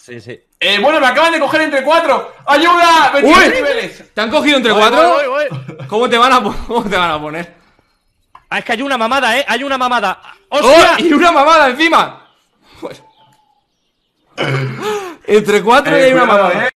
Sí, sí. Eh, bueno, me acaban de coger entre cuatro. ¡Ayuda! ¡Uy! niveles! ¿Te han cogido entre cuatro? ¿Cómo, te van a poner? Ah, es que hay una mamada, ¿eh? Hay una mamada. ¡Hostia! ¡Oh! ¡Y una mamada encima! entre cuatro y hay una eh, mamada. Eh.